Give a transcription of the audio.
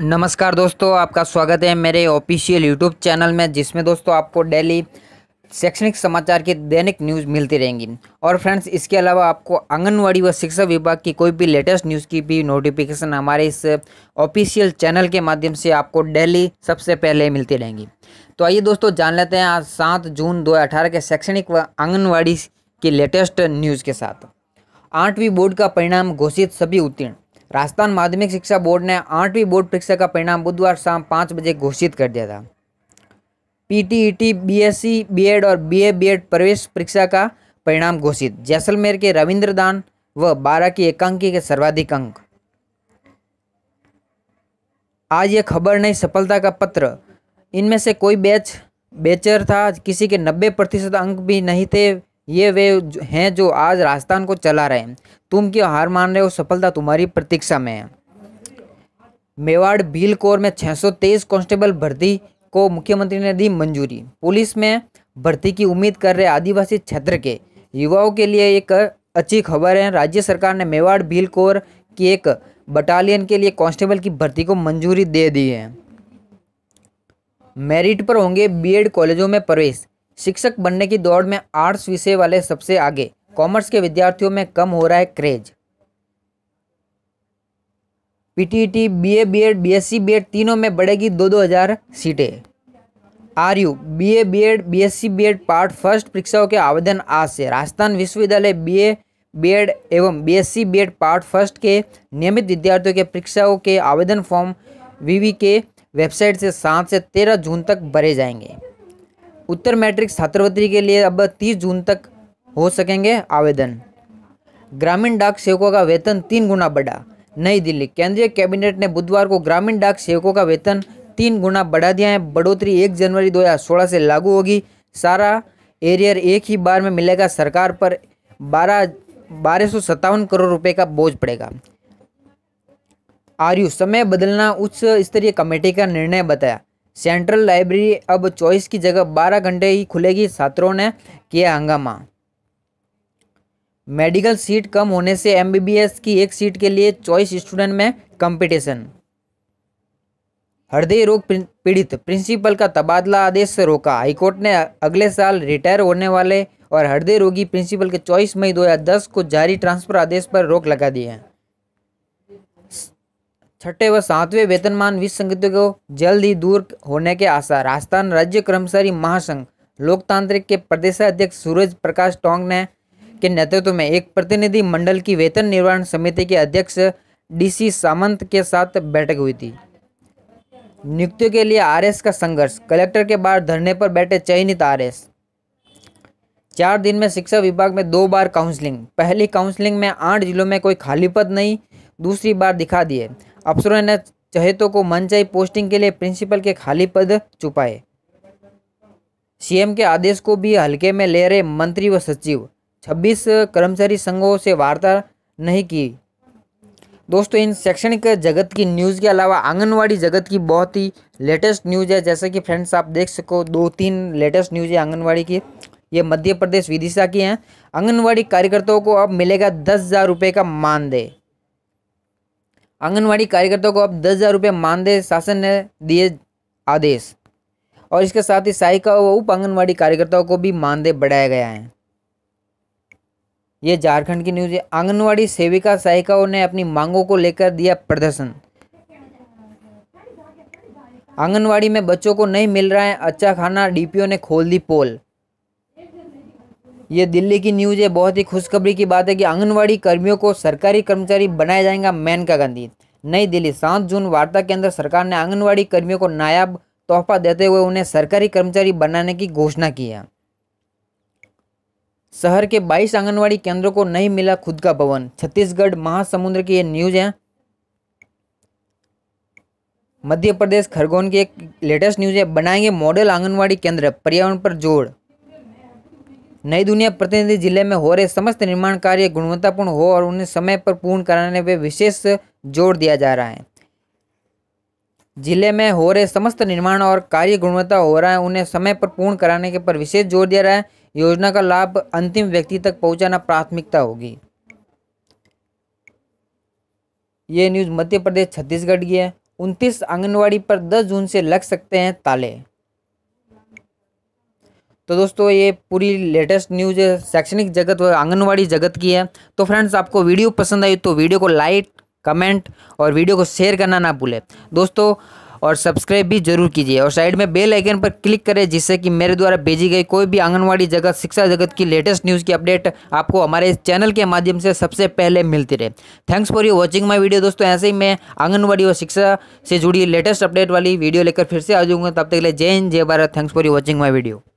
नमस्कार दोस्तों आपका स्वागत है मेरे ऑफिशियल यूट्यूब चैनल में जिसमें दोस्तों आपको डेली शैक्षणिक समाचार की दैनिक न्यूज़ मिलती रहेंगी और फ्रेंड्स इसके अलावा आपको आंगनवाड़ी व शिक्षा विभाग की कोई भी लेटेस्ट न्यूज़ की भी नोटिफिकेशन हमारे इस ऑफिशियल चैनल के माध्यम से आपको डेली सबसे पहले मिलती रहेंगी तो आइए दोस्तों जान लेते हैं आज सात जून दो के शैक्षणिक व आंगनबाड़ी की लेटेस्ट न्यूज़ के साथ आठवीं बोर्ड का परिणाम घोषित सभी उत्तीर्ण राजस्थान माध्यमिक शिक्षा बोर्ड ने आठवीं बोर्ड परीक्षा का परिणाम बुधवार शाम पाँच बजे घोषित कर दिया था पीटीईटी बीएससी बीएड और बीए बीएड प्रवेश परीक्षा का परिणाम घोषित जैसलमेर के रविंद्र दान व बारह की एकांकी के सर्वाधिक अंक आज ये खबर नहीं सफलता का पत्र इनमें से कोई बैच बेचर था किसी के नब्बे प्रतिशत अंक भी नहीं थे ये वे हैं जो आज राजस्थान को चला रहे हैं तुम क्यों हार मान रहे हो सफलता तुम्हारी प्रतीक्षा में है मेवाड़ भील कोर में 623 कांस्टेबल भर्ती को मुख्यमंत्री ने दी मंजूरी पुलिस में भर्ती की उम्मीद कर रहे आदिवासी क्षेत्र के युवाओं के लिए एक अच्छी खबर है राज्य सरकार ने मेवाड़ भील कोर की एक बटालियन के लिए कांस्टेबल की भर्ती को मंजूरी दे दी है मेरिट पर होंगे बीएड कॉलेजों में प्रवेश शिक्षक बनने की दौड़ में आर्ट्स विषय वाले सबसे आगे कॉमर्स के विद्यार्थियों में कम हो रहा है craze PTT BA BEd BSc BEd तीनों में बढ़ेगी दो दो हज़ार सीटें R U B A B Ed B S C B Ed part first परीक्षाओं के आवेदन आज से राजस्थान विश्वविद्यालय बी ए बी एड एवं B S C B Ed part first के नियमित विद्यार्थियों के परीक्षाओं के आवेदन फॉर्म वीवी के वेबसाइट से सात से तेरह जून तक भरे जाएंगे उत्तर मैट्रिक छात्रवृत्ति के लिए अब 30 जून तक हो सकेंगे आवेदन ग्रामीण डाक सेवकों का वेतन तीन गुना बढ़ा नई दिल्ली केंद्रीय कैबिनेट ने बुधवार को ग्रामीण डाक सेवकों का वेतन तीन गुना बढ़ा दिया है बढ़ोतरी एक जनवरी सोलह से लागू होगी सारा एरियर एक ही बार में मिलेगा सरकार पर बारह बारह करोड़ रुपए का बोझ पड़ेगा आर्यु समय बदलना उच्च स्तरीय कमेटी का निर्णय बताया सेंट्रल लाइब्रेरी अब चॉइस की जगह बारह घंटे ही खुलेगी छात्रों ने किया हंगामा मेडिकल सीट कम होने से एमबीबीएस की एक सीट के लिए चॉइस स्टूडेंट में कंपटीशन हृदय रोग पीड़ित प्रिंसिपल का तबादला आदेश से रोका हाईकोर्ट ने अगले साल रिटायर होने वाले और हृदय रोगी प्रिंसिपल के 24 मई 2010 को जारी ट्रांसफर आदेश पर रोक लगा दी है छठे व सातवें वेतनमान विसंगतियों को जल्द ही दूर होने के आशा राजस्थान राज्य कर्मचारी महासंघ लोकतांत्रिक के प्रदेशाध्यक्ष सूरज प्रकाश टोंग ने के नेतृत्व में एक प्रतिनिधि मंडल की वेतन निर्वहन समिति के अध्यक्ष डीसी सामंत के साथ बैठक हुई थी नियुक्तियों के लिए आरएस का संघर्ष कलेक्टर के बाहर धरने पर बैठे चयनित आरएस चार दिन में शिक्षा विभाग में दो बार काउंसलिंग पहली काउंसलिंग में आठ जिलों में कोई खाली पद नहीं दूसरी बार दिखा दिए अफसरों ने चहेतों को मनचाही पोस्टिंग के लिए प्रिंसिपल के खाली पद छुपाए सीएम के आदेश को भी हल्के में ले रहे मंत्री व सचिव 26 कर्मचारी संघों से वार्ता नहीं की दोस्तों इन शैक्षणिक जगत की न्यूज़ के अलावा आंगनवाड़ी जगत की बहुत ही लेटेस्ट न्यूज़ है जैसे कि फ्रेंड्स आप देख सको दो तीन लेटेस्ट न्यूज़ है आंगनवाड़ी की ये मध्य प्रदेश विदिशा की हैं आंगनवाड़ी कार्यकर्ताओं को अब मिलेगा दस हज़ार रुपये का मानदेय आंगनवाड़ी कार्यकर्ताओं को अब दस हज़ार रुपये मानदेय शासन ने दिए आदेश और इसके साथ ही सहायिका व उप आंगनबाड़ी कार्यकर्ताओं को भी मानदेय बढ़ाया गया है ये झारखंड की न्यूज है आंगनबाड़ी सेविका सहायिकाओं ने अपनी मांगों को लेकर दिया प्रदर्शन आंगनवाड़ी में बच्चों को नहीं मिल रहा है अच्छा खाना डीपीओ ने खोल दी पोल ये दिल्ली की न्यूज़ है बहुत ही खुशखबरी की बात है कि आंगनवाड़ी कर्मियों को सरकारी कर्मचारी बनाया जाएगा मेनका गांधी नई दिल्ली सात जून वार्ता के अंदर सरकार ने आंगनवाड़ी कर्मियों को नायाब तोहफा देते हुए उन्हें सरकारी कर्मचारी बनाने की घोषणा की है शहर के 22 आंगनवाड़ी केंद्रों को नहीं मिला खुद का भवन छत्तीसगढ़ महासमुंद्र की यह न्यूज़ है मध्य प्रदेश खरगोन की एक लेटेस्ट न्यूज़ है बनाएंगे मॉडल आंगनवाड़ी केंद्र पर्यावरण पर जोड़ नई दुनिया प्रतिनिधि जिले में हो रहे समस्त निर्माण कार्य गुणवत्तापूर्ण हो और उन्हें समय पर पूर्ण कराने पर विशेष जोर दिया जा रहा है जिले में हो रहे समस्त निर्माण और कार्य गुणवत्ता हो रहा है उन्हें समय पर पूर्ण कराने के पर विशेष जोर दिया रहा है योजना का लाभ अंतिम व्यक्ति तक पहुंचाना प्राथमिकता होगी ये न्यूज़ मध्य प्रदेश छत्तीसगढ़ की है उनतीस आंगनवाड़ी पर 10 जून से लग सकते हैं ताले तो दोस्तों ये पूरी लेटेस्ट न्यूज शैक्षणिक जगत व आंगनवाड़ी जगत की है तो फ्रेंड्स आपको वीडियो पसंद आई तो वीडियो को लाइक कमेंट और वीडियो को शेयर करना ना भूलें दोस्तों और सब्सक्राइब भी जरूर कीजिए और साइड में बेल आइकन पर क्लिक करें जिससे कि मेरे द्वारा भेजी गई कोई भी आंगनवाड़ी जगत शिक्षा जगत की लेटेस्ट न्यूज़ की अपडेट आपको हमारे इस चैनल के माध्यम से सबसे पहले मिलती रहे thanks for you watching my video दोस्तों ऐसे ही मैं आंगनवाड़ी और शिक्षा से जुड़ी लेटेस्ट अपडेट वाली वीडियो लेकर फिर से आ जाऊँगा तब तक के लिए जय हिंद जय Bharat thanks for you watching my video